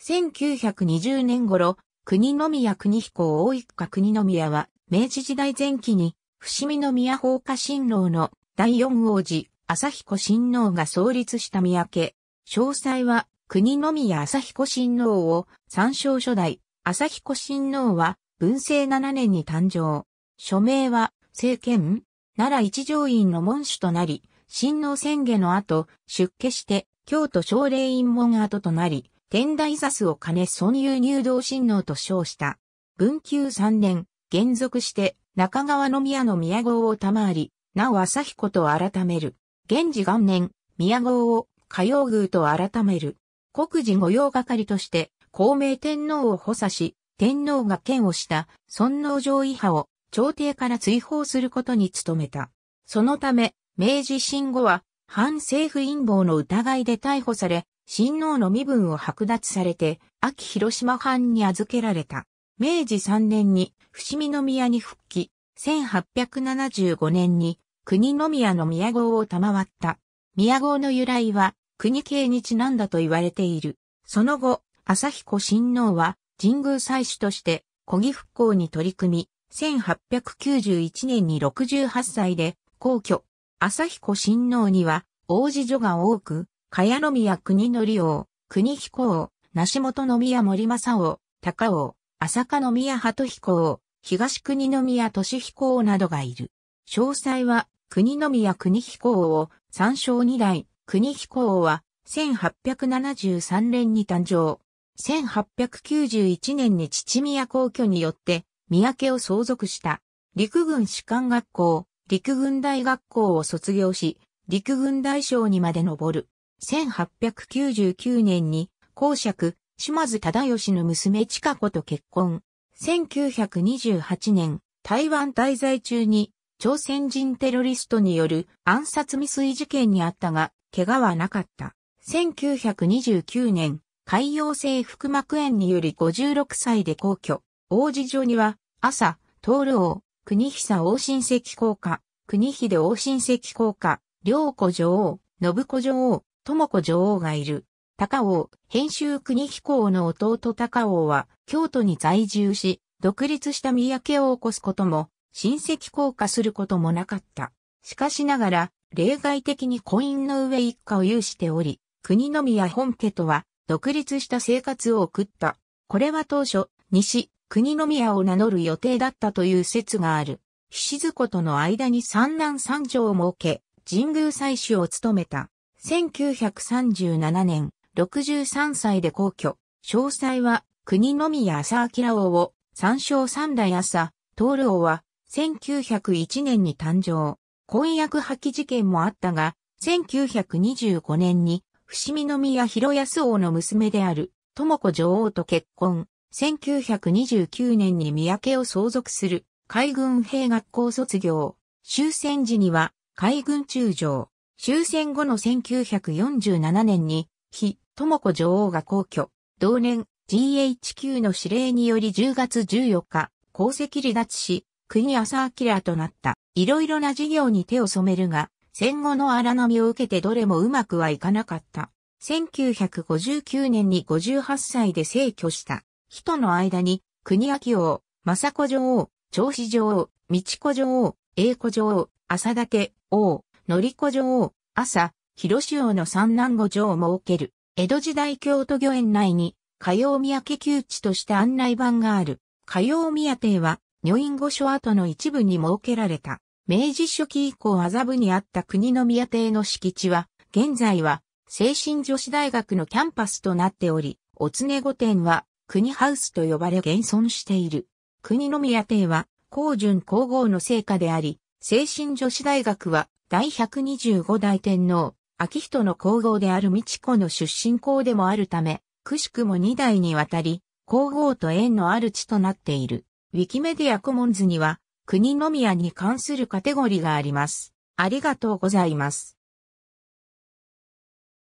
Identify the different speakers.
Speaker 1: 1920年頃、国宮国彦大一家国宮は、明治時代前期に、伏見宮放火新郎の第四王子、朝彦新郎が創立した宮家。詳細は、国宮朝彦新郎を、参照初代、朝彦新郎は、文政7年に誕生。署名は、政権奈良一条院の門主となり、新郎宣言の後、出家して、京都奨励院門跡となり、天台座スを兼ね孫遊入道親王と称した。文久三年、現続して中川宮の宮号を賜り、なお朝彦と改める。現時元年、宮号を火曜宮と改める。国事御用係として、孔明天皇を補佐し、天皇が剣をした尊皇上位派を朝廷から追放することに努めた。そのため、明治新後は、反政府陰謀の疑いで逮捕され、親王の身分を剥奪されて、秋広島藩に預けられた。明治3年に伏見宮に復帰、1875年に国宮の宮号を賜った。宮号の由来は国系にちなんだと言われている。その後、朝彦親王は神宮祭主として古儀復興に取り組み、1891年に68歳で皇居。朝彦親王には王子女が多く、茅宮国則王、国彦王、梨本宮森正王、高王、浅香宮鳩彦王、東国宮俊彦王などがいる。詳細は、国宮国彦王を参照二代、国彦王は、1873年に誕生。1891年に父宮皇居によって、宮家を相続した。陸軍士官学校、陸軍大学校を卒業し、陸軍大将にまで上る。1899年に公爵、島津忠義の娘千佳子と結婚。1928年、台湾滞在中に朝鮮人テロリストによる暗殺未遂事件にあったが、怪我はなかった。1929年、海洋性腹膜炎により56歳で皇居、王子女には、朝、徹王、国久王親戚公家、国秀王親戚公家、良子女王、信子女王、智子女王がいる。高王、編集国彦行の弟高王は、京都に在住し、独立した三宅を起こすことも、親戚降下することもなかった。しかしながら、例外的に婚姻の上一家を有しており、国の宮本家とは、独立した生活を送った。これは当初、西、国の宮を名乗る予定だったという説がある。菱子との間に三男三女を設け、神宮祭祀を務めた。1937年、63歳で皇居。詳細は、国の宮朝明王を、三照三代朝、東王は、1901年に誕生。婚約破棄事件もあったが、1925年に、伏見宮広安王の娘である、智子女王と結婚。1929年に三宅を相続する、海軍兵学校卒業。終戦時には、海軍中将、終戦後の1947年に、非、智子女王が皇居、同年 GHQ の指令により10月14日、功績離脱し、国朝明となった。いろいろな事業に手を染めるが、戦後の荒波を受けてどれもうまくはいかなかった。1959年に58歳で逝去した。人の間に、国明王、政子女王、長子女王、道子女王、英子女王、浅立王、のり子女王、朝、広潮の三男五女を設ける。江戸時代京都御苑内に、火曜宮家旧地として案内板がある。火曜宮邸は、女院御所跡の一部に設けられた。明治初期以降麻布にあった国の宮邸の敷地は、現在は、精神女子大学のキャンパスとなっており、おつね御殿は、国ハウスと呼ばれ現存している。国の宮邸は、高順皇后の成果であり、精神女子大学は、第125代天皇、秋人の皇后である美智子の出身校でもあるため、くしくも2代にわたり、皇后と縁のある地となっている。ウィキメディアコモンズには、国の宮に関するカテゴリーがあります。ありがとうございます。